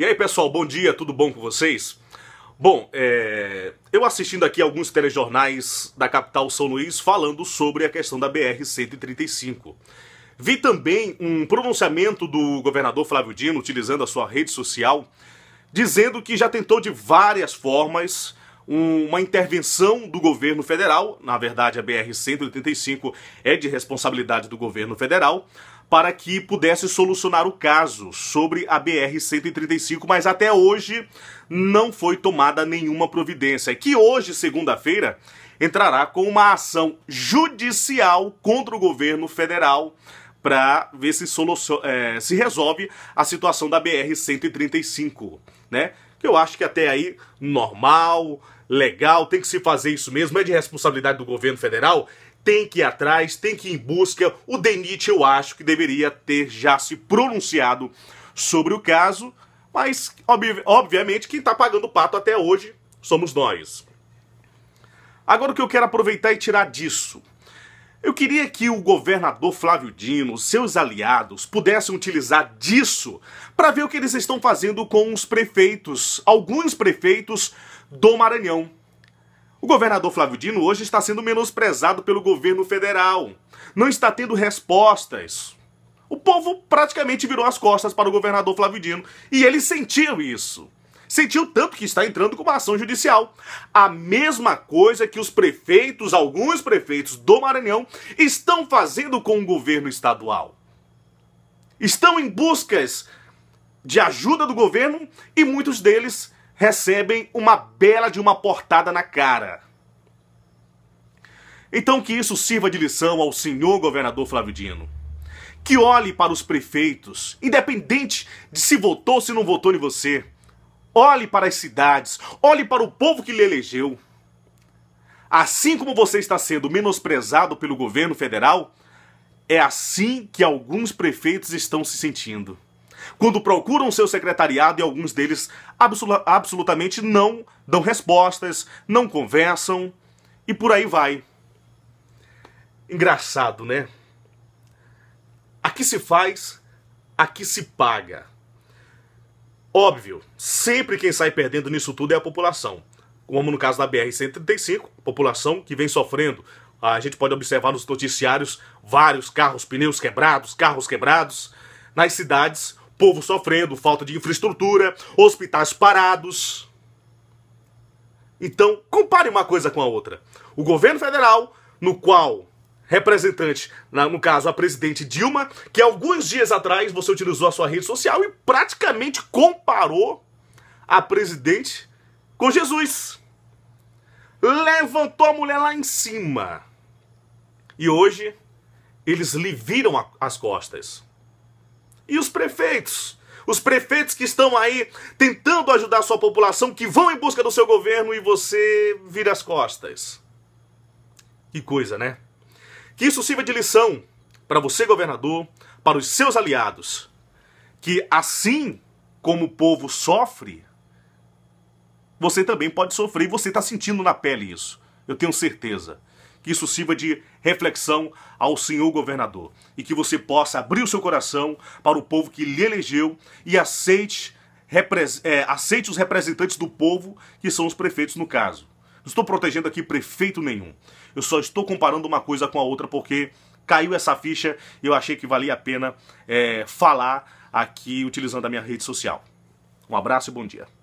E aí pessoal, bom dia, tudo bom com vocês? Bom, é... eu assistindo aqui alguns telejornais da capital São Luís falando sobre a questão da BR-135. Vi também um pronunciamento do governador Flávio Dino, utilizando a sua rede social, dizendo que já tentou de várias formas uma intervenção do governo federal, na verdade a br 135 é de responsabilidade do governo federal, para que pudesse solucionar o caso sobre a BR-135, mas até hoje não foi tomada nenhuma providência. Que hoje, segunda-feira, entrará com uma ação judicial contra o governo federal para ver se, é, se resolve a situação da BR-135, né? Que eu acho que até aí normal, legal, tem que se fazer isso mesmo, é de responsabilidade do governo federal tem que ir atrás, tem que ir em busca. O Denit, eu acho que deveria ter já se pronunciado sobre o caso, mas ob obviamente quem está pagando o pato até hoje somos nós. Agora o que eu quero aproveitar e tirar disso. Eu queria que o governador Flávio Dino, seus aliados, pudessem utilizar disso para ver o que eles estão fazendo com os prefeitos, alguns prefeitos do Maranhão. O governador Flávio Dino hoje está sendo menosprezado pelo governo federal. Não está tendo respostas. O povo praticamente virou as costas para o governador Flávio Dino e ele sentiu isso. Sentiu tanto que está entrando com uma ação judicial. A mesma coisa que os prefeitos, alguns prefeitos do Maranhão, estão fazendo com o governo estadual. Estão em buscas de ajuda do governo e muitos deles recebem uma bela de uma portada na cara. Então que isso sirva de lição ao senhor governador Flávio Dino. Que olhe para os prefeitos, independente de se votou ou se não votou em você. Olhe para as cidades, olhe para o povo que lhe elegeu. Assim como você está sendo menosprezado pelo governo federal, é assim que alguns prefeitos estão se sentindo. Quando procuram seu secretariado e alguns deles absolutamente não dão respostas, não conversam e por aí vai. Engraçado, né? Aqui se faz, aqui se paga. Óbvio, sempre quem sai perdendo nisso tudo é a população. Como no caso da BR-135, população que vem sofrendo. A gente pode observar nos noticiários vários carros, pneus quebrados, carros quebrados. Nas cidades, povo sofrendo, falta de infraestrutura, hospitais parados. Então, compare uma coisa com a outra. O governo federal, no qual representante, no caso a presidente Dilma, que alguns dias atrás você utilizou a sua rede social e praticamente comparou a presidente com Jesus. Levantou a mulher lá em cima. E hoje eles lhe viram as costas. E os prefeitos? Os prefeitos que estão aí tentando ajudar a sua população, que vão em busca do seu governo e você vira as costas. Que coisa, né? Que isso sirva de lição para você, governador, para os seus aliados. Que assim como o povo sofre, você também pode sofrer e você está sentindo na pele isso. Eu tenho certeza que isso sirva de reflexão ao senhor governador e que você possa abrir o seu coração para o povo que lhe elegeu e aceite, é, aceite os representantes do povo, que são os prefeitos no caso. Não estou protegendo aqui prefeito nenhum. Eu só estou comparando uma coisa com a outra porque caiu essa ficha e eu achei que valia a pena é, falar aqui utilizando a minha rede social. Um abraço e bom dia.